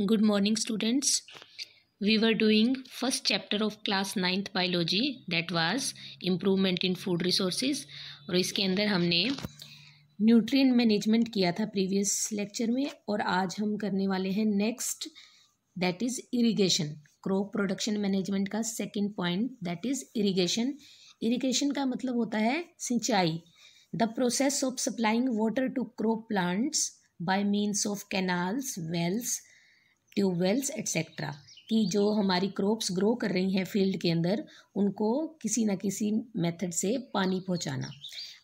Good morning students we were doing first chapter of class ninth biology that was improvement in food resources और इसके अंदर हमने nutrient management किया था previous lecture में और आज हम करने वाले हैं next that is irrigation crop production management का second point that is irrigation irrigation का मतलब होता है सिंचाई the process of supplying water to crop plants by means of canals wells tubewells etcetera कि जो हमारी क्रॉप्स ग्रो कर रही हैं फील्ड के अंदर उनको किसी ना किसी मेथड से पानी पहुंचाना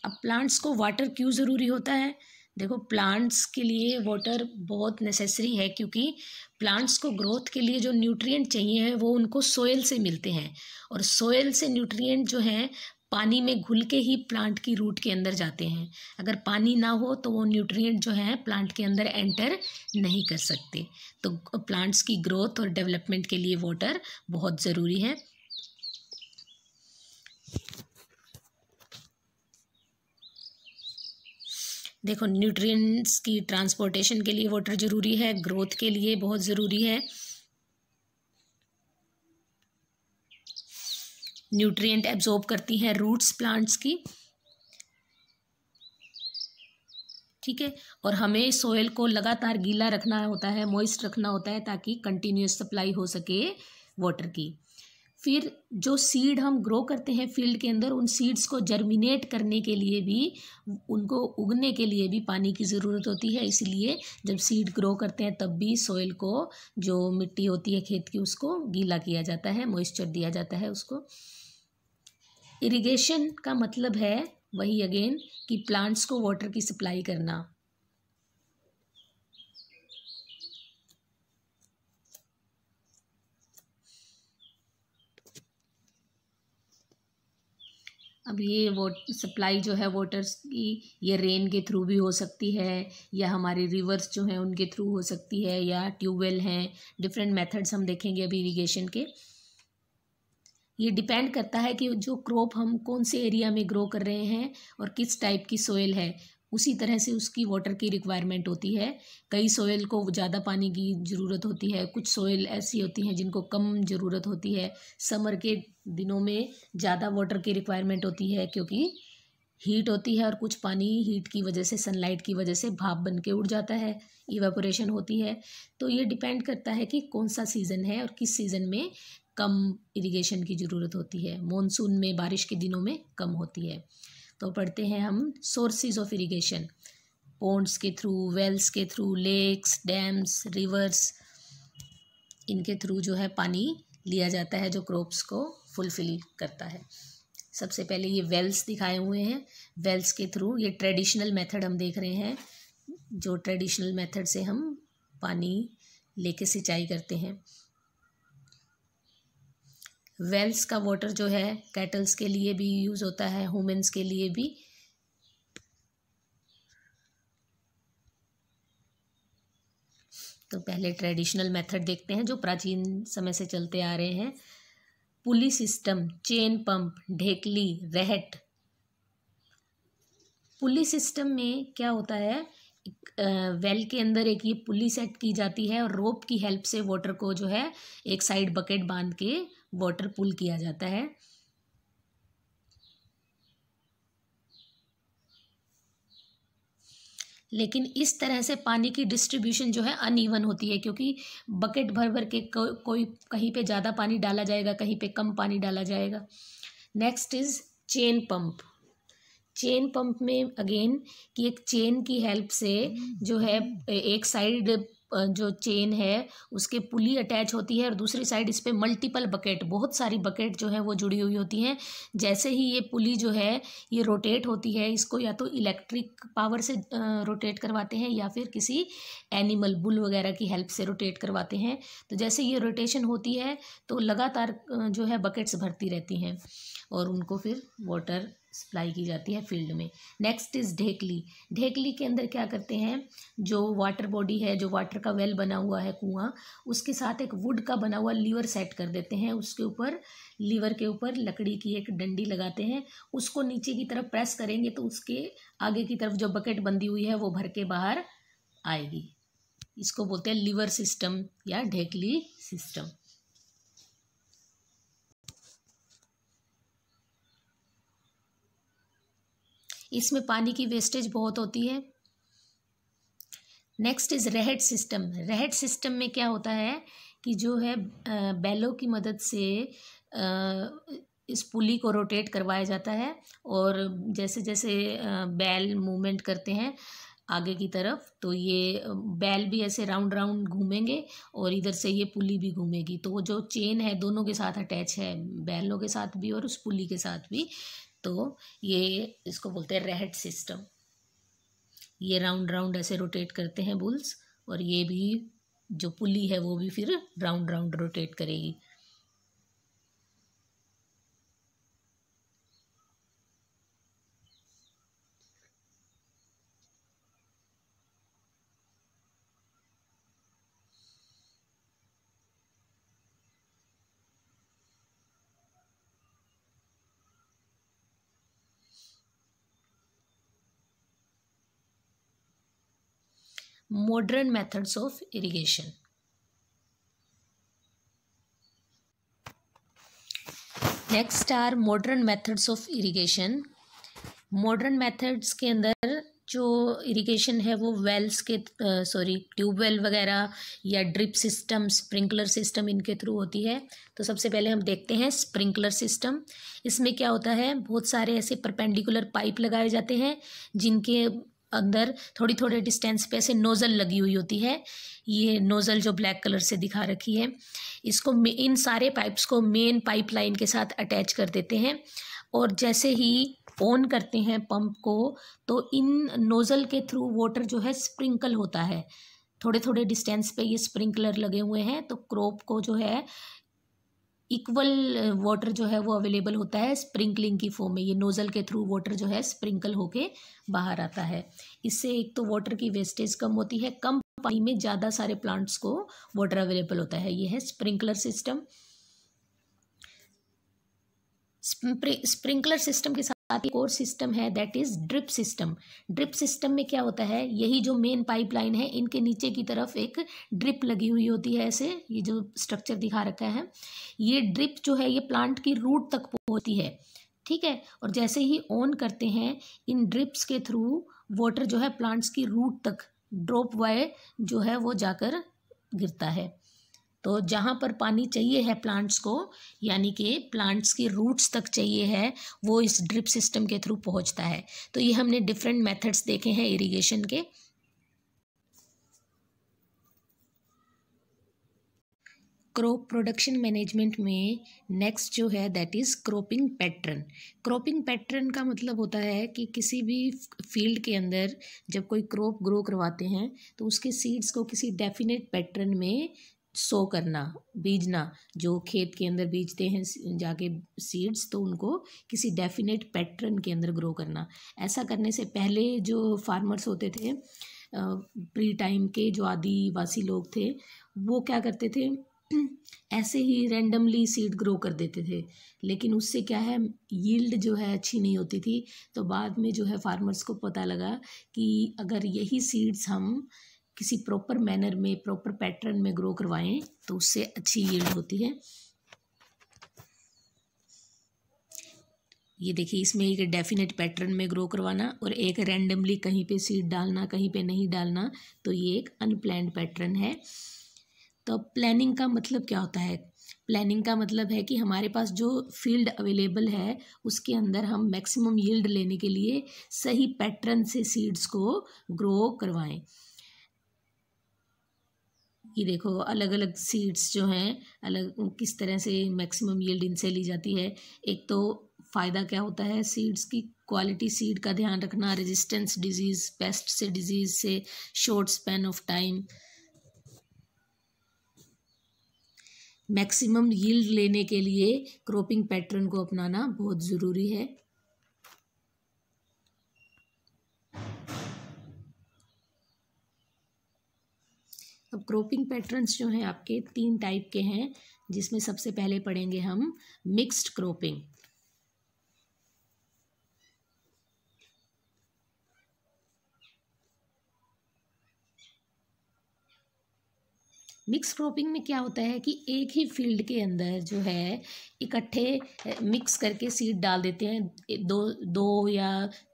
अब प्लांट्स को वाटर क्यों ज़रूरी होता है देखो प्लांट्स के लिए वाटर बहुत नेसेसरी है क्योंकि प्लांट्स को ग्रोथ के लिए जो न्यूट्रिएंट चाहिए हैं वो उनको सोयल से मिलते हैं और सोयल से न्यूट्रिएंट जो हैं पानी में घुल के ही प्लांट की रूट के अंदर जाते हैं अगर पानी ना हो तो वो न्यूट्रिएंट जो है प्लांट के अंदर एंटर नहीं कर सकते तो प्लांट्स की ग्रोथ और डेवलपमेंट के लिए वाटर बहुत ज़रूरी है देखो न्यूट्रिएंट्स की ट्रांसपोर्टेशन के लिए वाटर ज़रूरी है ग्रोथ के लिए बहुत ज़रूरी है न्यूट्रिएंट एब्जॉर्ब करती हैं रूट्स प्लांट्स की ठीक है और हमें सोयल को लगातार गीला रखना होता है मॉइस्ट रखना होता है ताकि कंटिन्यूस सप्लाई हो सके वाटर की फिर जो सीड हम ग्रो करते हैं फील्ड के अंदर उन सीड्स को जर्मिनेट करने के लिए भी उनको उगने के लिए भी पानी की ज़रूरत होती है इसलिए जब सीड ग्रो करते हैं तब भी सोयल को जो मिट्टी होती है खेत की उसको गीला किया जाता है मॉइस्चर दिया जाता है उसको इरिगेशन का मतलब है वही अगेन कि प्लांट्स को वाटर की सप्लाई करना अब ये वोट सप्लाई जो है वाटर्स की ये रेन के थ्रू भी हो सकती है या हमारे रिवर्स जो हैं उनके थ्रू हो सकती है या ट्यूबवेल हैं डिफरेंट मेथड्स हम देखेंगे अभी इरिगेशन के ये डिपेंड करता है कि जो क्रॉप हम कौन से एरिया में ग्रो कर रहे हैं और किस टाइप की सोयल है उसी तरह से उसकी वाटर की रिक्वायरमेंट होती है कई सोयल को ज़्यादा पानी की ज़रूरत होती है कुछ सोयल ऐसी होती हैं जिनको कम ज़रूरत होती है समर के दिनों में ज़्यादा वाटर की रिक्वायरमेंट होती है क्योंकि हीट होती है और कुछ पानी हीट की वजह से सनलाइट की वजह से भाप बन के उड़ जाता है इवेपोरेशन होती है तो ये डिपेंड करता है कि कौन सा सीज़न है और किस सीज़न में कम इरिगेशन की ज़रूरत होती है मानसून में बारिश के दिनों में कम होती है तो पढ़ते हैं हम सोर्सेज ऑफ इरिगेशन पोन्ड्स के थ्रू वेल्स के थ्रू लेक्स डैम्स रिवर्स इनके थ्रू जो है पानी लिया जाता है जो क्रॉप्स को फुलफिल करता है सबसे पहले ये वेल्स दिखाए हुए हैं वेल्स के थ्रू ये ट्रेडिशनल मेथड हम देख रहे हैं जो ट्रेडिशनल मेथड से हम पानी लेके सिंचाई करते हैं वेल्स का वाटर जो है कैटल्स के लिए भी यूज़ होता है हुमेंस के लिए भी तो पहले ट्रेडिशनल मेथड देखते हैं जो प्राचीन समय से चलते आ रहे हैं पुली सिस्टम चेन पंप ढेकली रहट पुली सिस्टम में क्या होता है वेल के अंदर एक ये पुली सेट की जाती है और रोप की हेल्प से वाटर को जो है एक साइड बकेट बांध के वाटर पुल किया जाता है लेकिन इस तरह से पानी की डिस्ट्रीब्यूशन जो है अनइवन होती है क्योंकि बकेट भर भर के को, कोई कहीं पे ज़्यादा पानी डाला जाएगा कहीं पे कम पानी डाला जाएगा next is chain pump chain pump में अगेन कि एक चेन की हेल्प से hmm. जो है एक साइड जो चेन है उसके पुली अटैच होती है और दूसरी साइड इस पर मल्टीपल बकेट बहुत सारी बकेट जो है वो जुड़ी हुई होती हैं जैसे ही ये पुली जो है ये रोटेट होती है इसको या तो इलेक्ट्रिक पावर से रोटेट करवाते हैं या फिर किसी एनिमल बुल वगैरह की हेल्प से रोटेट करवाते हैं तो जैसे ये रोटेशन होती है तो लगातार जो है बकेट्स भरती रहती हैं और उनको फिर वाटर सप्लाई की जाती है फील्ड में नेक्स्ट इज़ ढेकली ढेकली के अंदर क्या करते हैं जो वाटर बॉडी है जो वाटर का वेल बना हुआ है कुआं उसके साथ एक वुड का बना हुआ लीवर सेट कर देते हैं उसके ऊपर लीवर के ऊपर लकड़ी की एक डंडी लगाते हैं उसको नीचे की तरफ प्रेस करेंगे तो उसके आगे की तरफ जो बकेट बंधी हुई है वो भर के बाहर आएगी इसको बोलते हैं लीवर सिस्टम या ढेकली सिस्टम इसमें पानी की वेस्टेज बहुत होती है नेक्स्ट इज़ रेहड सिस्टम रेहड सिस्टम में क्या होता है कि जो है बैलों की मदद से इस पुली को रोटेट करवाया जाता है और जैसे जैसे बैल मूवमेंट करते हैं आगे की तरफ तो ये बैल भी ऐसे राउंड राउंड घूमेंगे और इधर से ये पुली भी घूमेगी तो वो जो चेन है दोनों के साथ अटैच है बैलों के साथ भी और उस पुली के साथ भी तो ये इसको बोलते हैं रेहट सिस्टम ये राउंड राउंड ऐसे रोटेट करते हैं बुल्स और ये भी जो पुली है वो भी फिर राउंड राउंड रोटेट करेगी modern methods of irrigation. Next are modern methods of irrigation modern methods के अंदर जो इरिगेशन है वो वेल्स के सॉरी ट्यूबवेल वगैरह या ड्रिप सिस्टम स्प्रिंकलर सिस्टम इनके थ्रू होती है तो सबसे पहले हम देखते हैं स्प्रिंकलर सिस्टम इसमें क्या होता है बहुत सारे ऐसे परपेंडिकुलर पाइप लगाए जाते हैं जिनके अंदर थोड़ी थोड़े डिस्टेंस पे ऐसे नोज़ल लगी हुई होती है ये नोज़ल जो ब्लैक कलर से दिखा रखी है इसको इन सारे पाइप्स को मेन पाइपलाइन के साथ अटैच कर देते हैं और जैसे ही ऑन करते हैं पंप को तो इन नोज़ल के थ्रू वाटर जो है स्प्रिंकल होता है थोड़े थोड़े डिस्टेंस पे ये स्प्रिंकलर लगे हुए हैं तो क्रॉप को जो है इक्वल वाटर uh, जो है वो अवेलेबल होता है स्प्रिंकलिंग की फॉर्म में ये नोज़ल के थ्रू वाटर जो है स्प्रिंकल होके बाहर आता है इससे एक तो वाटर की वेस्टेज कम होती है कम पानी में ज़्यादा सारे प्लांट्स को वाटर अवेलेबल होता है ये है स्प्रिंकलर सिस्टम स्प्रिंकलर सिस्टम के साथ साथ ही और सिस्टम है that is drip system drip system में क्या होता है यही जो मेन पाइपलाइन है इनके नीचे की तरफ एक ड्रिप लगी हुई होती है ऐसे ये जो स्ट्रक्चर दिखा रखा है ये ड्रिप जो है ये प्लांट की रूट तक होती है ठीक है और जैसे ही ऑन करते हैं इन ड्रिप्स के थ्रू वाटर जो है प्लांट्स की रूट तक ड्रॉप वाई जो है वो जाकर गिरता है तो जहाँ पर पानी चाहिए है प्लांट्स को यानी कि प्लांट्स के रूट्स तक चाहिए है वो इस ड्रिप सिस्टम के थ्रू पहुँचता है तो ये हमने डिफरेंट मेथड्स देखे हैं इरिगेशन के क्रॉप प्रोडक्शन मैनेजमेंट में नेक्स्ट जो है that is cropping pattern cropping pattern का मतलब होता है कि किसी भी फील्ड के अंदर जब कोई क्रॉप ग्रो करवाते हैं तो उसके सीड्स को किसी डेफिनेट पैटर्न में सो करना बीजना जो खेत के अंदर बीजते हैं जाके सीड्स तो उनको किसी डेफिनेट पैटर्न के अंदर ग्रो करना ऐसा करने से पहले जो फार्मर्स होते थे प्री टाइम के जो आदिवासी लोग थे वो क्या करते थे ऐसे ही रैंडमली सीड ग्रो कर देते थे लेकिन उससे क्या है यील्ड जो है अच्छी नहीं होती थी तो बाद में जो है फार्मर्स को पता लगा कि अगर यही सीड्स हम किसी प्रॉपर मैनर में प्रॉपर पैटर्न में ग्रो करवाएं तो उससे अच्छी यील्ड होती है ये देखिए इसमें एक डेफिनेट पैटर्न में ग्रो करवाना और एक रैंडमली कहीं पे सीड डालना कहीं पे नहीं डालना तो ये एक अनप्लैंड पैटर्न है तो प्लानिंग का मतलब क्या होता है प्लानिंग का मतलब है कि हमारे पास जो फील्ड अवेलेबल है उसके अंदर हम मैक्सिमम यील्ड लेने के लिए सही पैटर्न से सीड्स को ग्रो करवाएं कि देखो अलग अलग सीड्स जो हैं अलग किस तरह से मैक्सिमम यील्ड इनसे ली जाती है एक तो फ़ायदा क्या होता है सीड्स की क्वालिटी सीड का ध्यान रखना रेजिस्टेंस डिजीज़ पेस्ट से डिजीज़ से short span of time maximum yield लेने के लिए क्रॉपिंग पैटर्न को अपनाना बहुत ज़रूरी है अब क्रोपिंग पैटर्न्स जो हैं आपके तीन टाइप के हैं जिसमें सबसे पहले पढ़ेंगे हम मिक्स्ड क्रॉपिंग मिक्स क्रॉपिंग में क्या होता है कि एक ही फील्ड के अंदर जो है इकट्ठे मिक्स करके सीड डाल देते हैं दो दो या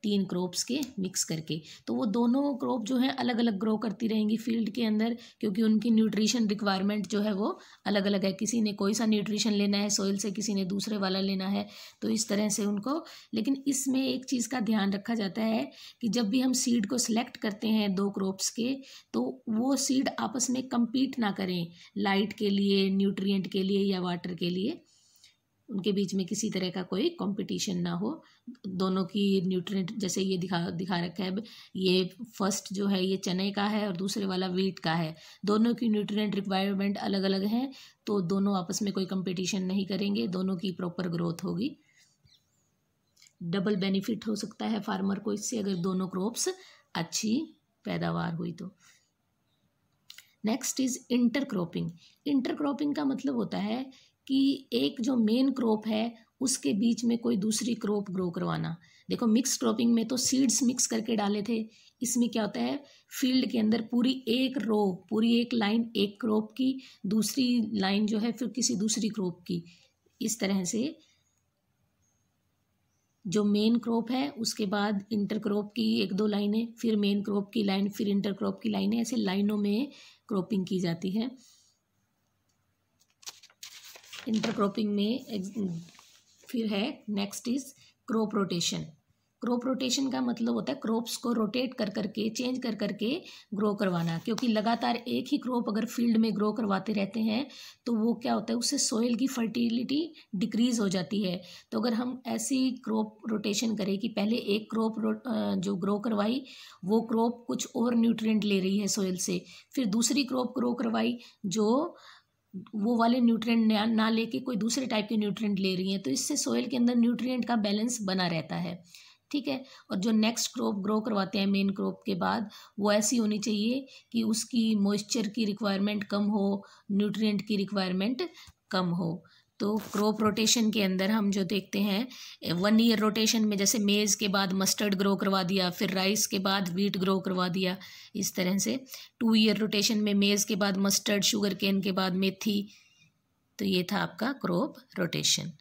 तीन क्रॉप्स के मिक्स करके तो वो दोनों क्रॉप जो हैं अलग अलग ग्रो करती रहेंगी फील्ड के अंदर क्योंकि उनकी न्यूट्रिशन रिक्वायरमेंट जो है वो अलग अलग है किसी ने कोई सा न्यूट्रिशन लेना है सोइल से किसी ने दूसरे वाला लेना है तो इस तरह से उनको लेकिन इसमें एक चीज़ का ध्यान रखा जाता है कि जब भी हम सीड को सिलेक्ट करते हैं दो क्रॉप्स के तो वो सीड आपस में कम्पीट ना करें लाइट के लिए न्यूट्रियट के लिए या वाटर के लिए उनके बीच में किसी तरह का कोई कंपटीशन ना हो दोनों की न्यूट्रिएंट जैसे ये दिखा दिखा रखा है ये फर्स्ट जो है ये चने का है और दूसरे वाला वीट का है दोनों की न्यूट्रिएंट रिक्वायरमेंट अलग अलग हैं तो दोनों आपस में कोई कंपटीशन नहीं करेंगे दोनों की प्रॉपर ग्रोथ होगी डबल बेनिफिट हो सकता है फार्मर को इससे अगर दोनों क्रॉप्स अच्छी पैदावार हुई तो next is intercropping intercropping का मतलब होता है कि एक जो मेन क्रॉप है उसके बीच में कोई दूसरी क्रॉप ग्रो करवाना देखो मिक्स क्रॉपिंग में तो सीड्स मिक्स करके डाले थे इसमें क्या होता है फील्ड के अंदर पूरी एक रो पूरी एक लाइन एक क्रॉप की दूसरी लाइन जो है फिर किसी दूसरी क्रॉप की इस तरह से जो मेन क्रॉप है उसके बाद इंटर क्रॉप की एक दो लाइनें फिर मेन क्रॉप की लाइन फिर इंटर क्रॉप की लाइनें ऐसे लाइनों में क्रॉपिंग की जाती है इंटरक्रॉपिंग में फिर है next is crop rotation crop rotation का मतलब होता है क्रॉप्स को रोटेट कर करके चेंज कर करके ग्रो करवाना क्योंकि लगातार एक ही क्रॉप अगर फील्ड में ग्रो करवाते रहते हैं तो वो क्या होता है उससे सॉइल की फर्टिलिटी डिक्रीज़ हो जाती है तो अगर हम ऐसी क्रॉप रोटेशन करें कि पहले एक क्रॉप जो ग्रो करवाई वो क्रॉप कुछ और न्यूट्रिएंट ले रही है सोइल से फिर दूसरी क्रॉप ग्रो करवाई जो वो वाले न्यूट्रिएंट ना, लेके कोई दूसरे टाइप के न्यूट्रिएंट ले रही हैं तो इससे सोयल के अंदर न्यूट्रिएंट का बैलेंस बना रहता है ठीक है और जो नेक्स्ट क्रॉप ग्रो करवाते हैं मेन क्रॉप के बाद वो ऐसी होनी चाहिए कि उसकी मॉइस्चर की रिक्वायरमेंट कम हो न्यूट्रिएंट की रिक्वायरमेंट कम हो तो क्रॉप रोटेशन के अंदर हम जो देखते हैं वन ईयर रोटेशन में जैसे मेज़ के बाद मस्टर्ड ग्रो करवा दिया फिर राइस के बाद वीट ग्रो करवा दिया इस तरह से टू ईयर रोटेशन में मेज़ के बाद मस्टर्ड शुगर केन के बाद मेथी तो ये था आपका क्रॉप रोटेशन